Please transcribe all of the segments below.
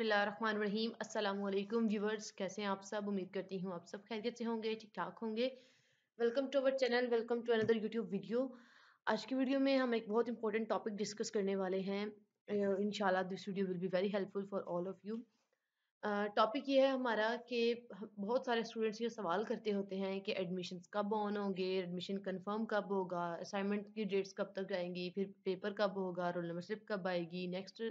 बसमीम अल्लाम व्यूवर्स कैसे हैं आप सब उम्मीद करती हूँ आप सब खैरियत से होंगे ठीक ठाक होंगे welcome to our channel welcome to another YouTube video आज की वीडियो में हम एक बहुत इंपॉर्टेंट टॉपिक डिस्कस करने वाले हैं in this video will be very helpful for all of you topic ये है हमारा कि बहुत सारे स्टूडेंट्स ये सवाल करते होते हैं कि एडमिशन कब ऑन होंगे एडमिशन कन्फर्म कब होगा असाइनमेंट की डेट्स कब तक जाएंगी फिर पेपर कब होगा रोल नंबर स्लिप कब आएगी नेक्स्ट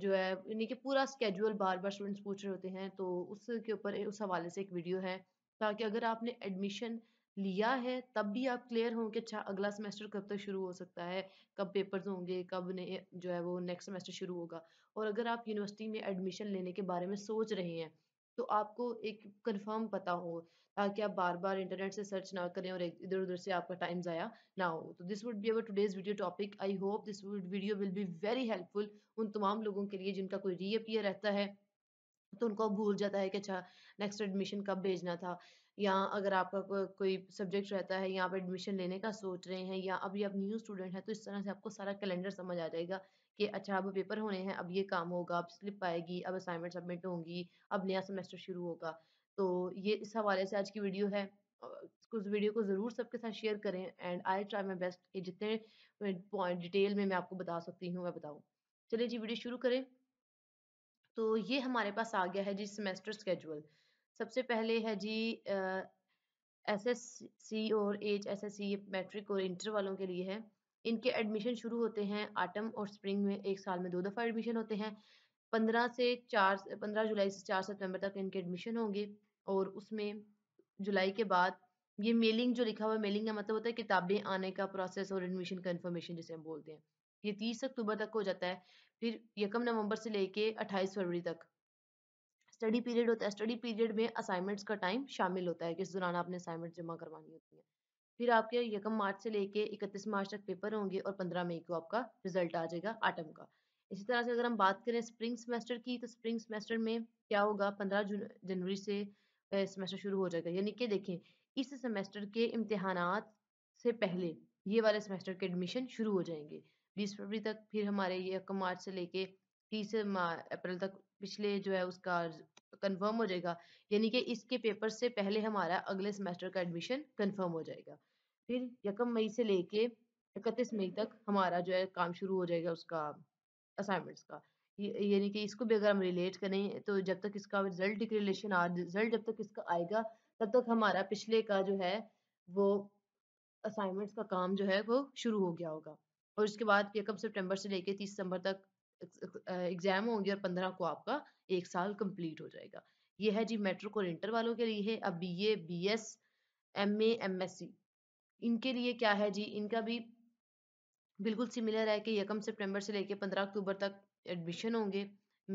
जो है यानी कि पूरा स्केड्यूल बार बार स्टूडेंट्स पूछ रहे होते हैं तो उसके ऊपर उस हवाले से एक वीडियो है ताकि अगर आपने एडमिशन लिया है तब भी आप क्लियर हों कि अच्छा अगला सेमेस्टर कब तक शुरू हो सकता है कब पेपर्स होंगे कब ने जो है वो नेक्स्ट सेमेस्टर शुरू होगा और अगर आप यूनिवर्सिटी में एडमिशन लेने के बारे में सोच रहे हैं तो आपको एक कंफर्म पता हो ताकि आप बार बार इंटरनेट से सर्च ना करें और इधर उधर से आपका टाइम ज़ाया ना हो तो this would be our today's video topic I hope this video will be very helpful उन तमाम लोगों के लिए जिनका कोई रीअपियर रहता है तो उनको भूल जाता है कि अच्छा नेक्स्ट एडमिशन कब भेजना था या अगर आपका को, कोई सब्जेक्ट रहता है या आप एडमिशन लेने का सोच रहे हैं या अभी आप न्यू स्टूडेंट हैं तो इस तरह से आपको सारा कैलेंडर समझ आ जाएगा कि अच्छा अब पेपर होने हैं अब ये काम होगा अब स्लिप आएगी अब असाइनमेंट सबमिट होंगी अब नया सेमेस्टर शुरू होगा तो ये इस हवाले से आज की वीडियो है उस वीडियो को ज़रूर सबके साथ शेयर करें and I try my best कि जितने पॉइंट डिटेल में मैं आपको बता सकती हूँ मैं बताऊँ चलिए जी वीडियो शुरू करें तो ये हमारे पास आ गया है जी सेमेस्टर स्केजुअल सबसे पहले है जी एस एस सी और H S S C matric और इंटर वालों के लिए है इनके एडमिशन शुरू होते हैं आटम और स्प्रिंग में एक साल में दो दफ़ा एडमिशन होते हैं पंद्रह से चार पंद्रह जुलाई से चार सितंबर तक इनके एडमिशन होंगे और उसमें जुलाई के बाद ये मेलिंग जो लिखा हुआ है मेलिंग का मतलब होता है किताबें आने का प्रोसेस और एडमिशन कन्फर्मेशन जिसे हम बोलते हैं ये तीस अक्टूबर तक हो जाता है फिर यकम नवंबर से लेके अट्ठाईस फरवरी तक स्टडी पीरियड होता है स्टडी पीरियड में असाइनमेंट्स का टाइम शामिल होता है किस दौरान आपने असाइनमेंट जमा करवानी होती है फिर आपके यकम मार्च से लेके इकतीस मार्च तक पेपर होंगे और पंद्रह मई को आपका रिजल्ट आ जाएगा आटम का इसी तरह से अगर हम बात करें स्प्रिंग सेमेस्टर की तो स्प्रिंग सेमेस्टर में क्या होगा पंद्रह जनवरी से सेमेस्टर शुरू हो जाएगा यानी कि देखें इस सेमेस्टर के इम्तहान से पहले ये वाले सेमेस्टर के एडमिशन शुरू हो जाएंगे बीस फरवरी तक फिर हमारे ये मार्च से लेके तीस अप्रैल तक पिछले जो है उसका कंफर्म हो जाएगा यानी कि इसके पेपर से पहले हमारा अगले सेमेस्टर का एडमिशन कंफर्म हो जाएगा फिर यकम मई से लेके इकतीस मई तक हमारा जो है काम शुरू हो जाएगा उसका असाइनमेंट्स का यानी कि इसको भी अगर हम रिलेट करें तो जब तक इसका रिजल्ट रिलेशन आ रिजल्ट जब तक इसका आएगा तब तक हमारा पिछले का जो है वो असाइनमेंट्स का काम जो है वो शुरू हो गया होगा और उसके बाद यकम सितंबर से लेके तीस सितंबर तक एग्जाम होंगे और पंद्रह को आपका एक साल कंप्लीट हो जाएगा ये है जी मेट्रिक और इंटर वालों के लिए है अब B A B S M A M S C इनके लिए क्या है जी इनका भी बिल्कुल सिमिलर है कि यकम सितंबर से लेके पंद्रह अक्टूबर तक एडमिशन होंगे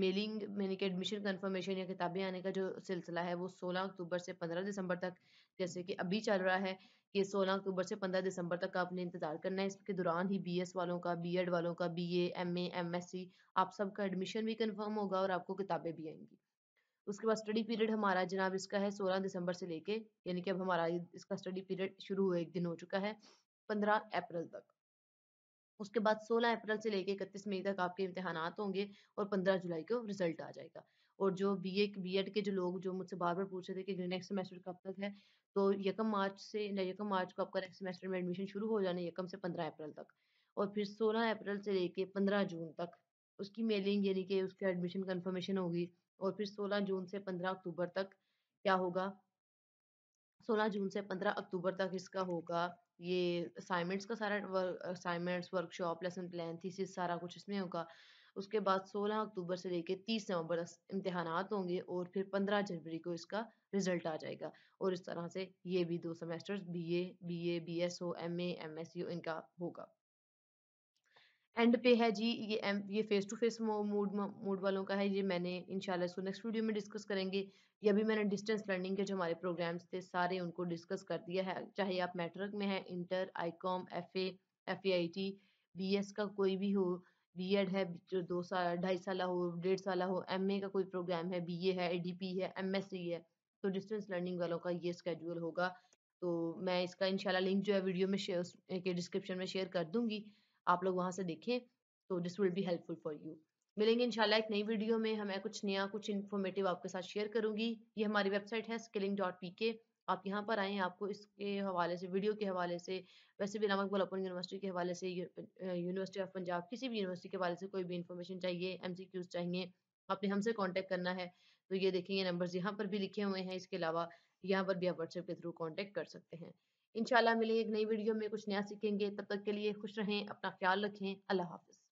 मेलिंग यानी कि एडमिशन कंफर्मेशन या किताबें आने का जो सिलसिला है वो 16 अक्टूबर से 15 दिसंबर तक जैसे कि अभी चल रहा है कि 16 अक्टूबर से 15 दिसंबर तक आपने इंतज़ार करना है इसके दौरान ही बीएस वालों का बीएड वालों का बीए एमए एमएससी आप सबका एडमिशन भी कंफर्म होगा और आपको किताबें भी आएंगी उसके बाद स्टडी पीरियड हमारा जनाब इसका है 16 दिसंबर से लेके यानी कि अब हमारा इसका स्टडी पीरियड शुरू हुआ एक दिन हो चुका है पंद्रह अप्रैल तक उसके बाद सोलह अप्रैल से लेके इकतीस मई तक आपके इम्तहान होंगे और पंद्रह जुलाई को रिजल्ट आ जाएगा और जो बीए बीएड के जो लोग जो मुझसे बार बार पूछ रहे थे कि नेक्स्ट सेमेस्टर कब तक है तो यकम मार्च से यकम मार्च को आपका नेक्स्ट सेमेस्टर में एडमिशन शुरू हो जाना यकम से पंद्रह अप्रैल तक और फिर सोलह अप्रैल से लेके पंद्रह जून तक उसकी मेलिंग यानी कि उसके एडमिशन कन्फर्मेशन होगी और फिर सोलह जून से पंद्रह अक्टूबर तक क्या होगा सोलह जून से पंद्रह अक्टूबर तक इसका होगा ये असाइनमेंट्स का सारा assignments workshop lesson plan thesis सारा कुछ इसमें होगा उसके बाद सोलह अक्टूबर से लेकर तीस नवंबर तक इम्तहान होंगे और फिर पंद्रह जनवरी को इसका रिजल्ट आ जाएगा और इस तरह से ये भी दो semesters B A B A B S O M A M S U इनका होगा एंड पे है जी ये एम ये face to face mode mode वालों का है ये मैंने इंशाल्लाह इसको नेक्स्ट वीडियो में डिस्कस करेंगे ये भी मैंने डिस्टेंस लर्निंग के जो हमारे प्रोग्राम्स थे सारे उनको डिस्कस कर दिया है चाहे आप मैट्रिक में हैं inter ICom F A F A I T B S का कोई भी हो बी एड है जो दो साल ढाई साल हो डेढ़ साल हो एम ए का कोई प्रोग्राम है बी ए है ए डी पी है एम एस सी है तो डिस्टेंस लर्निंग वालों का ये स्केड्यूल होगा तो मैं इसका शाला लिंक जो है वीडियो में शेयर के डिस्क्रिप्शन में शेयर कर दूंगी आप लोग वहाँ से देखें तो this will be helpful for you मिलेंगे शाला एक नई वीडियो में हमें कुछ नया कुछ इन्फॉर्मेटिव आपके साथ शेयर करूंगी ये हमारी वेबसाइट है स्किलिंग डॉट पी के आप यहाँ पर आए हैं आपको इसके हवाले से वीडियो के हवाले से वैसे भी नामक गुलापन यूनिवर्सिटी के हवाले से यूनिवर्सिटी ऑफ पंजाब किसी भी यूनिवर्सिटी के हवाले से कोई भी इन्फॉर्मेशन चाहिए एम चाहिए आपने हमसे कॉन्टैक्ट करना है तो ये देखेंगे नंबर्स यहाँ पर भी लिखे हुए हैं इसके अलावा यहाँ पर भी आप व्हाट्सएप के थ्रू कॉन्टैक्ट कर सकते हैं इंशाल्लाह मिलेंगे एक नई वीडियो में कुछ नया सीखेंगे तब तक के लिए खुश रहें अपना ख्याल रखें अल्लाह हाफिज़